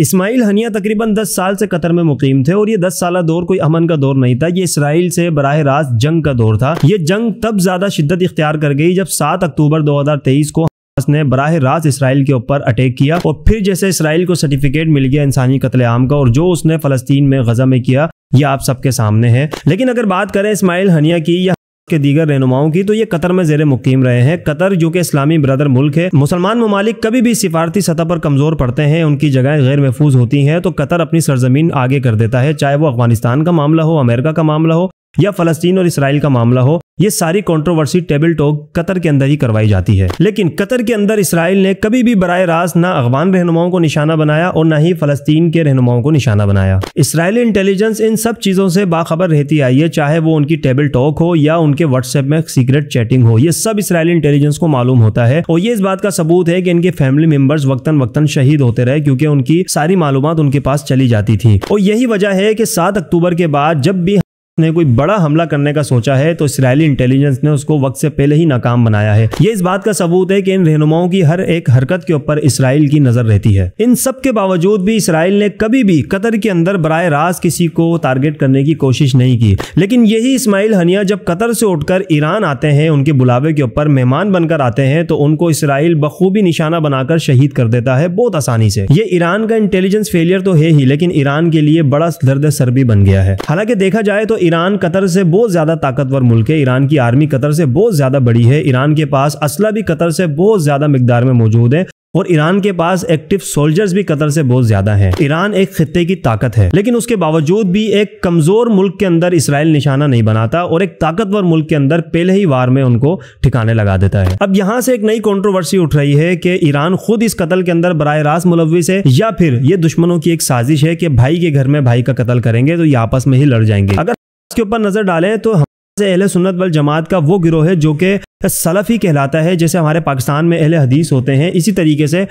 Ismail Haniyeh तकरीबन 10 साल से कतर में मुकीम थे और ये 10 साल दौर कोई अमन का दौर नहीं था ये इसराइल से बरह रास्त जंग का दौर था ये जंग तब ज्यादा शिद्दत इख्तियार कर गई जब 7 अक्टूबर 2023 को ने बरह रास्त इसराइल के ऊपर अटैक किया और फिर जैसे इसराइल को सर्टिफिकेट मिल गया इंसानी कतलेआम का और जो उसने फलस्तीन में गजा में किया यह आप सबके सामने है लेकिन अगर बात करें इसमाइल हनिया की या के दीगर रहनुमाओं की तो ये कतर में जेर मुकीम रहे हैं कतर जो कि इस्लामी ब्रदर मुल्क है मुसलमान ममालिक कभी भी सिफारती सतह पर कमजोर पड़ते हैं उनकी जगह गैर महफूज होती हैं तो कतर अपनी सरजमीन आगे कर देता है चाहे वो अफगानिस्तान का मामला हो अमेरिका का मामला हो या फलस्तीन और इसराइल का मामला हो ये सारी कंट्रोवर्सी टेबल टॉक कतर के अंदर ही करवाई जाती है लेकिन कतर के अंदर इसराइल ने कभी भी बरह रास्त ना अफगान रहनुमाओं को निशाना बनाया और ना ही फलस्तीन के रहनुमाओं को निशाना बनाया इसराइली इंटेलिजेंस इन सब चीज़ों से बाखबर रहती आई है चाहे वो उनकी टेबल टॉक हो या उनके व्हाट्सएप में सीक्रेट चैटिंग हो ये सब इसराइली इंटेलिजेंस को मालूम होता है और ये इस बात का सबूत है की इनके फैमिली मेम्बर्स वक्तन वक्तन शहीद होते रहे क्यूँकी उनकी सारी मालूम उनके पास चली जाती थी और यही वजह है की सात अक्टूबर के बाद जब भी ने कोई बड़ा हमला करने का सोचा है तो इसराइली इंटेलिजेंस ने उसको वक्त से पहले ही नाकाम बनाया है ये इस बात का सबूत है कि इन रहनुमाओं की हर एक हरकत के ऊपर इसराइल की नजर रहती है इन सब के बावजूद भी इसराइल ने कभी भी कतर के अंदर बरह रास्त किसी को टारगेट करने की कोशिश नहीं की लेकिन यही इसमाइल हनिया जब कतर से उठकर ईरान आते हैं उनके बुलावे के ऊपर मेहमान बनकर आते हैं तो उनको इसराइल बखूबी निशाना बनाकर शहीद कर देता है बहुत आसानी से ये ईरान का इंटेलिजेंस फेलियर तो है ही लेकिन ईरान के लिए बड़ा दर्द सर भी बन गया है हालांकि देखा जाए तो ईरान कतर से बहुत ज़्यादा ताकतवर मुल्क है ईरान की आर्मी कतर से बहुत ज़्यादा बड़ी है ईरान के पास असला भी कतर से बहुत ज़्यादा मकदार में मौजूद है और ईरान के पास एक्टिव सोल्जर्स भी कतर से बहुत ज्यादा हैं। ईरान एक खत्े की ताकत है लेकिन उसके बावजूद भी एक कमजोर मुल्क के अंदर इसराइल निशाना नहीं बनाता और एक ताकतवर मुल्क के अंदर पहले ही वार में उनको ठिकाने लगा देता है अब यहाँ से एक नई कॉन्ट्रोवर्सी उठ रही है कि ईरान खुद इस कतल के अंदर बर रास्त मुलविस है या फिर ये दुश्मनों की एक साजिश है कि भाई के घर में भाई का कतल करेंगे तो ये आपस में ही लड़ जाएंगे अगर के ऊपर नजर डालें तो हमारे अहले सुन्नत बल जमात का वो गिरोह है जो कि सलफ़ी कहलाता है जैसे हमारे पाकिस्तान में अहले हदीस होते हैं इसी तरीके से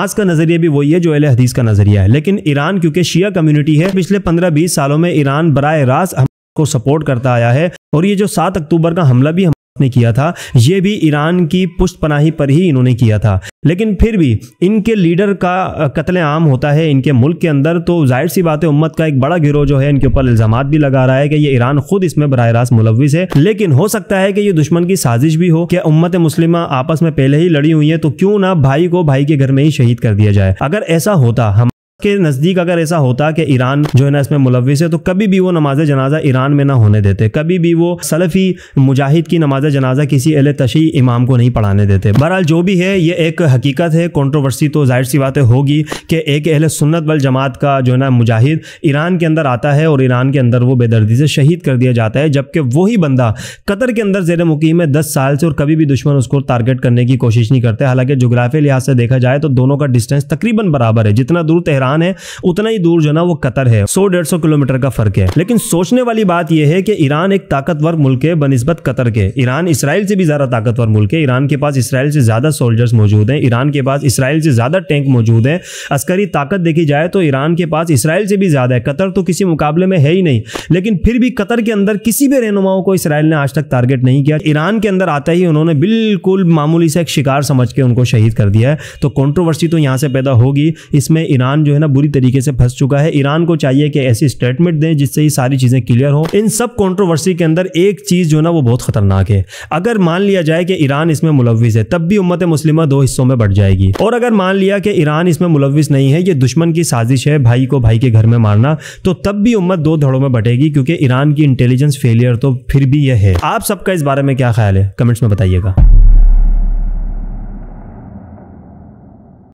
आज का नज़रिया भी वही है जो अहले हदीस का नज़रिया है लेकिन ईरान क्योंकि शिया कम्युनिटी है पिछले पंद्रह बीस सालों में ईरान बरह रास्त को सपोर्ट करता आया है और ये जो सात अक्टूबर का हमला भी हम ने किया था ये भी ईरान की पुष्ट पनाही पर ही इन्होंने किया था लेकिन फिर भी इनके लीडर का कत्ले आम होता है इनके मुल्क के अंदर तो जाहिर सी बात है उम्मत का एक बड़ा गिरोह जो है इनके ऊपर इल्जाम भी लगा रहा है कि ये ईरान खुद इसमें बरह रास्त मुलविस है लेकिन हो सकता है कि ये दुश्मन की साजिश भी हो कि उम्मत मुस्लिमा आपस में पहले ही लड़ी हुई है तो क्यों ना भाई को भाई के घर में ही शहीद कर दिया जाए अगर ऐसा होता हम के नज़दीक अगर ऐसा होता कि ईरान जो है ना इसमें मुलविस है तो कभी भी वो नमाज जनाजा ईरान में ना होने देते कभी भी वो सलफ़ी मुजाहिद की नमाज जनाजा किसी अल तशी इमाम को नहीं पढ़ाने देते बहरहाल जो भी है ये एक हकीकत है कॉन्ट्रोवर्सी तो जाहिर सी बातें होगी कि एक अहल सुन्नत बल जमात का जो है ना मुजाहिद ईरान के अंदर आता है और ईरान के अंदर वो बेदर्दी से शहीद कर दिया जाता है जबकि वही बंदा कतर के अंदर जेर मुकीम है दस साल से और कभी भी दुश्मन उसको टारगेट करने की कोशिश नहीं करते हालांकि जोग्राफी लिहाज से देखा जाए तो दोनों का डिस्टेंस तकरीबन बराबर है जितना दूर तेहरा ईरान है उतना ही दूर जो ना वो कतर है सौ डेढ़ सौ किलोमीटर का फर्क है लेकिन सोचने वाली बात यह है कि ईरान एक ताकतवर मुल्क है बनस्बत कतर के ईरान इसराइल से भी ज्यादा ताकतवर मुल्क है ईरान के पास इसराइल से ज्यादा सोल्जर्स मौजूद हैं ईरान के पास इसराइल से ज्यादा टैंक मौजूद हैं अस्करी ताकत देखी जाए तो ईरान के पास इसराइल से भी ज्यादा है कतर तो किसी मुकाबले में है ही नहीं लेकिन फिर भी कतर के अंदर किसी भी रहनुमाओं को इसराइल ने आज तक टारगेट नहीं किया ईरान के अंदर आता ही उन्होंने बिल्कुल मामूली से एक शिकार समझ के उनको शहीद कर दिया है तो कॉन्ट्रोवर्सी तो यहां से पैदा होगी इसमें ईरान जो है ना बुरी तरीके से फंस चुका है ईरान को चाहिए कि ऐसी स्टेटमेंट दें जिससे ये सारी चीज़ें क्लियर हो इन सब कॉन्ट्रोवर्सी के अंदर एक चीज़ जो ना वो बहुत खतरनाक है अगर मान लिया जाए कि ईरान इसमें मुलविस है तब भी उम्मत मुस्लिमा दो हिस्सों में बढ़ जाएगी और अगर मान लिया कि ईरान इसमें मुलविस नहीं है ये दुश्मन की साजिश है भाई को भाई के घर में मारना तो तब भी उम्मत दो धड़ों में बटेगी क्योंकि ईरान की इंटेलिजेंस फेलियर तो फिर भी यह है आप सबका इस बारे में क्या ख्याल है कमेंट्स में बताइएगा